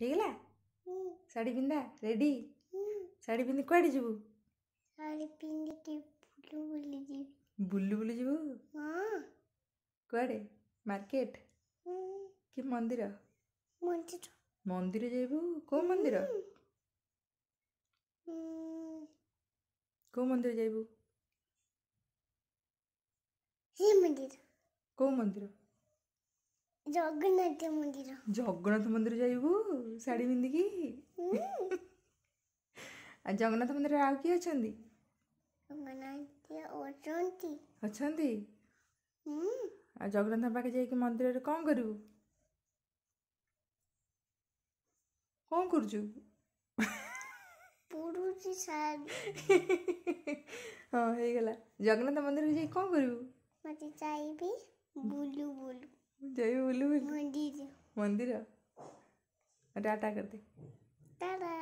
ହେଇଗଲା ଶାଢ଼ୀ ପିନ୍ଧା ରେଡ଼ି ଶାଢ଼ୀ ପିନ୍ଧି କୁଆଡ଼େ ଯିବୁ ଶାଢ଼ୀ ପିନ୍ଧିକି ବୁଲୁ ବୁଲି ବୁଲୁ ବୁଲି ଯିବୁ କୁଆଡ଼େ ମାର୍କେଟ କି ମନ୍ଦିର ମନ୍ଦିର ମନ୍ଦିର ଯିବୁ କେଉଁ ମନ୍ଦିର କେଉଁ ମନ୍ଦିର ଯାଇବୁ ମନ୍ଦିର କେଉଁ ମନ୍ଦିର ଜଗନ୍ନାଥ ମନ୍ଦିର जगन्नाथ मंदिर जाबू शाढ़ी पिंधिकी जगन्नाथ मंदिर आउ किए अच्छा अच्छा जगन्नाथ पाखे जा मंदिर कौन करू कौन कर हाँ गला जगन्नाथ मंदिर कौन करू बुलू बुलू जाइ बुलू बुलू मंदिर मंदिर टाटा कर दे टाटा